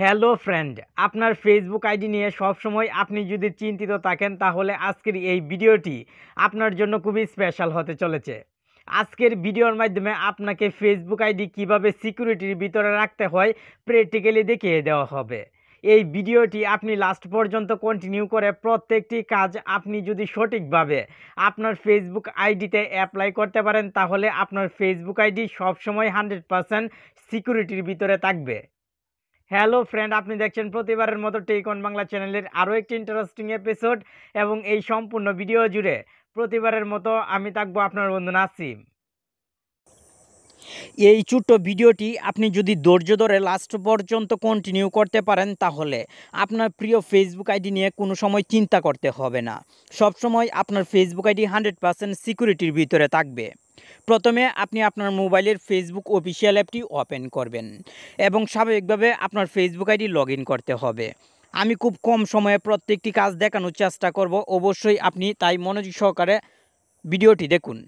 hello friend আপনার Facebook ID নিয়ে সবসময় আপনি যদি চিন্তিত থাকেন তাহলে আজকের এই ভিডিওটি আপনার জন্য খুবই স্পেশাল হতে চলেছে আজকের ভিডিওর মাধ্যমে আপনাকে ফেসবুক আইডি কিভাবে সিকিউরিটির ভিতরে রাখতে হয় প্র্যাকটিক্যালি দেখিয়ে দেওয়া হবে এই ভিডিওটি আপনি লাস্ট পর্যন্ত কন্টিনিউ করে প্রত্যেকটি কাজ আপনি যদি সঠিকভাবে আপনার ফেসবুক আইডিতে অ্যাপ্লাই করতে পারেন তাহলে আপনার ফেসবুক আইডি সবসময় হান্ড্রেড পারসেন্ট সিকিউরিটির ভিতরে থাকবে হ্যালো ফ্রেন্ড আপনি দেখছেন প্রতিবারের মতো টেকন বাংলা চ্যানেলের আরও একটি ইন্টারেস্টিং এপিসোড এবং এই সম্পূর্ণ ভিডিও জুড়ে প্রতিবারের মতো আমি থাকবো আপনার বন্ধু নাসিম এই ছোট্ট ভিডিওটি আপনি যদি ধৈর্য ধরে লাস্ট পর্যন্ত কন্টিনিউ করতে পারেন তাহলে আপনার প্রিয় ফেসবুক আইডি নিয়ে কোনো সময় চিন্তা করতে হবে না সব সময় আপনার ফেসবুক আইডি হান্ড্রেড পার্সেন্ট সিকিউরিটির ভিতরে থাকবে প্রথমে আপনি আপনার মোবাইলের ফেসবুক অফিসিয়াল অ্যাপটি ওপেন করবেন এবং স্বাভাবিকভাবে আপনার ফেসবুক আইডি লগ করতে হবে আমি খুব কম সময়ে প্রত্যেকটি কাজ দেখানোর চেষ্টা করব অবশ্যই আপনি তাই মনোযোগ সহকারে ভিডিওটি দেখুন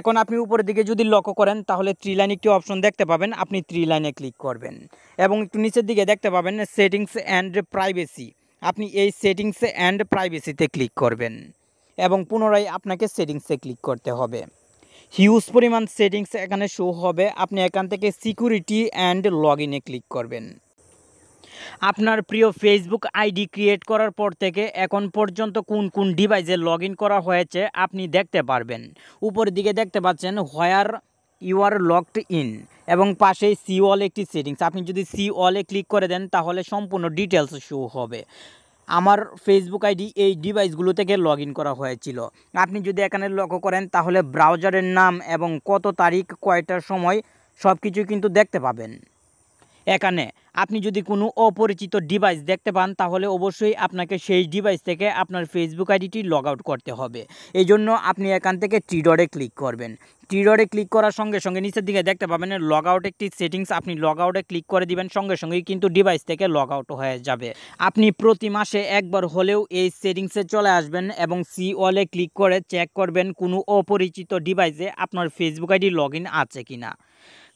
এখন আপনি উপরের দিকে যদি লক্ষ্য করেন তাহলে থ্রি লাইন একটি অপশন দেখতে পাবেন আপনি থ্রি লাইনে ক্লিক করবেন এবং একটু নিচের দিকে দেখতে পাবেন সেটিংস অ্যান্ড প্রাইভেসি আপনি এই সেটিংস অ্যান্ড প্রাইভেসিতে ক্লিক করবেন এবং পুনরায় আপনাকে সেটিংসে ক্লিক করতে হবে হিউজ পরিমাণ সেটিংস এখানে শো হবে আপনি এখান থেকে সিকিউরিটি অ্যান্ড লগ ক্লিক করবেন আপনার প্রিয় ফেসবুক আইডি ক্রিয়েট করার পর থেকে এখন পর্যন্ত কোন কোন ডিভাইসে লগ করা হয়েছে আপনি দেখতে পারবেন উপরের দিকে দেখতে পাচ্ছেন where you are locked in এবং পাশেই সি অল একটি সেটিংস আপনি যদি সি অলে ক্লিক করে দেন তাহলে সম্পূর্ণ ডিটেলস শো হবে আমার ফেসবুক আইডি এই ডিভাইসগুলো থেকে লগ করা হয়েছিল আপনি যদি এখানে লক্ষ্য করেন তাহলে ব্রাউজারের নাম এবং কত তারিখ কয়টার সময় সব কিছু কিন্তু দেখতে পাবেন এখানে আপনি যদি কোনো অপরিচিত ডিভাইস দেখতে পান তাহলে অবশ্যই আপনাকে সেই ডিভাইস থেকে আপনার ফেসবুক আইডিটি লগ আউট করতে হবে এই জন্য আপনি এখান থেকে টিডরে ক্লিক করবেন টিডরে ক্লিক করার সঙ্গে সঙ্গে নিচের দিকে দেখতে পাবেন লগ আউট একটি সেটিংস আপনি লগ আউটে ক্লিক করে দিবেন সঙ্গে সঙ্গেই কিন্তু ডিভাইস থেকে লগ আউট হয়ে যাবে আপনি প্রতি মাসে একবার হলেও এই সেটিংসে চলে আসবেন এবং সি ওয়ালে ক্লিক করে চেক করবেন কোনো অপরিচিত ডিভাইসে আপনার ফেসবুক আইডি লগ আছে কি না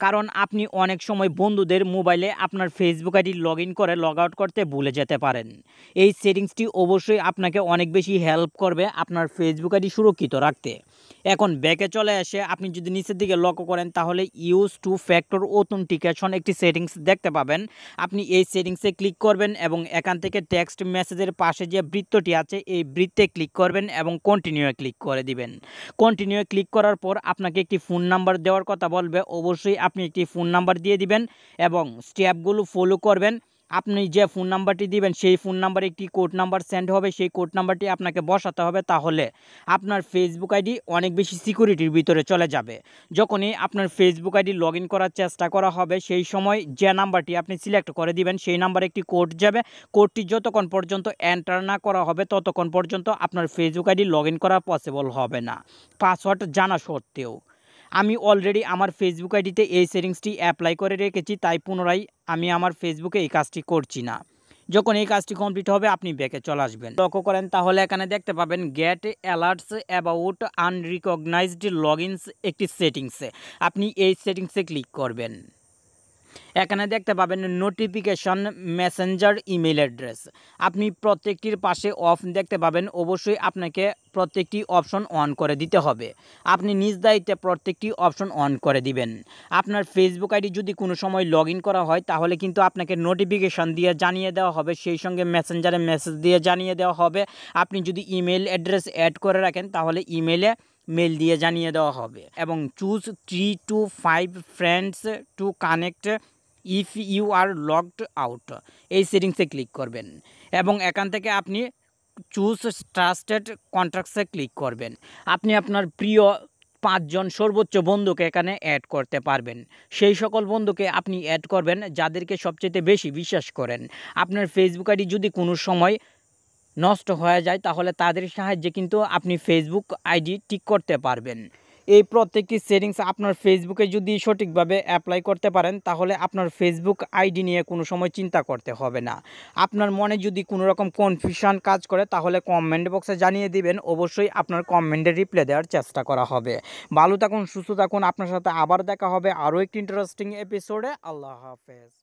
কারণ আপনি অনেক সময় বন্ধুদের মোবাইলে আপনার ফেসবুক আইডি লগ করে লগ আউট করতে ভুলে যেতে পারেন এই সেটিংসটি অবশ্যই আপনাকে অনেক বেশি হেল্প করবে আপনার ফেসবুক আইডি সুরক্ষিত রাখতে এখন ব্যাকে চলে এসে আপনি যদি নিচের দিকে লক্ষ্য করেন তাহলে ইউজ টু ফ্যাক্টর অথেন্টিকেশন একটি সেটিংস দেখতে পাবেন আপনি এই সেটিংসে ক্লিক করবেন এবং এখান থেকে টেক্সট মেসেজের পাশে যে বৃত্তটি আছে এই বৃত্তে ক্লিক করবেন এবং কন্টিনিউ ক্লিক করে দিবেন কন্টিনিউ ক্লিক করার পর আপনাকে একটি ফোন নাম্বার দেওয়ার কথা বলবে অবশ্যই আপনি একটি ফোন নাম্বার দিয়ে দিবেন এবং স্ট্যাপগুলো ফলো করবেন আপনি যে ফোন নাম্বারটি দিবেন সেই ফোন নাম্বারে একটি কোড নাম্বার সেন্ড হবে সেই কোড নাম্বারটি আপনাকে বসাতে হবে তাহলে আপনার ফেসবুক আইডি অনেক বেশি সিকিউরিটির ভিতরে চলে যাবে যখনই আপনার ফেসবুক আইডি লগ করার চেষ্টা করা হবে সেই সময় যে নাম্বারটি আপনি সিলেক্ট করে দিবেন সেই নাম্বারে একটি কোড যাবে কোডটি যতক্ষণ পর্যন্ত এন্টার না করা হবে ততক্ষণ পর্যন্ত আপনার ফেসবুক আইডি লগ করা পসিবল হবে না পাসওয়ার্ড জানা সত্ত্বেও আমি অলরেডি আমার ফেসবুক আইডিতে এই সেটিংসটি অ্যাপ্লাই করে রেখেছি তাই পুনরায় আমি আমার ফেসবুকে এই কাজটি করছি না যখন এই কাজটি কমপ্লিট হবে আপনি ব্যাকে চলে আসবেন লক্ষ্য করেন তাহলে এখানে দেখতে পাবেন get alerts about unrecognised log একটি সেটিংসে আপনি এই সেটিংসে ক্লিক করবেন এখানে দেখতে পাবেন নোটিফিকেশন মেসেঞ্জার ইমেল অ্যাড্রেস আপনি প্রত্যেকটির পাশে অফ দেখতে পাবেন অবশ্যই আপনাকে প্রত্যেকটি অপশন অন করে দিতে হবে আপনি নিজ দায়িত্বে প্রত্যেকটি অপশন অন করে দিবেন আপনার ফেসবুক আইডি যদি কোনো সময় লগ করা হয় তাহলে কিন্তু আপনাকে নোটিফিকেশন দিয়ে জানিয়ে দেওয়া হবে সেই সঙ্গে মেসেঞ্জারে মেসেজ দিয়ে জানিয়ে দেওয়া হবে আপনি যদি ইমেল অ্যাড্রেস অ্যাড করে রাখেন তাহলে ইমেলে মেল দিয়ে জানিয়ে দেওয়া হবে এবং choose three to five friends to connect if you are locked out এই সেটিংসে ক্লিক করবেন এবং এখান থেকে আপনি চুজ ট্রাস্টেড কন্ট্রাক্টসে ক্লিক করবেন আপনি আপনার প্রিয় পাঁচজন সর্বোচ্চ বন্ধুকে এখানে অ্যাড করতে পারবেন সেই সকল বন্ধুকে আপনি অ্যাড করবেন যাদেরকে সবচেয়ে বেশি বিশ্বাস করেন আপনার ফেসবুক আইডি যদি কোনো সময় নষ্ট হয়ে যায় তাহলে তাদের সাহায্যে কিন্তু আপনি ফেসবুক আইডি ঠিক করতে পারবেন এই প্রত্যেকটি সেটিংস আপনার ফেসবুকে যদি সঠিকভাবে অ্যাপ্লাই করতে পারেন তাহলে আপনার ফেসবুক আইডি নিয়ে কোনো সময় চিন্তা করতে হবে না আপনার মনে যদি কোনো রকম কনফিউশন কাজ করে তাহলে কমেন্ট বক্সে জানিয়ে দিবেন অবশ্যই আপনার কমেন্টে রিপ্লাই দেওয়ার চেষ্টা করা হবে ভালো থাকুন সুস্থ থাকুন আপনার সাথে আবার দেখা হবে আরও একটি ইন্টারেস্টিং এপিসোডে আল্লাহ হাফেজ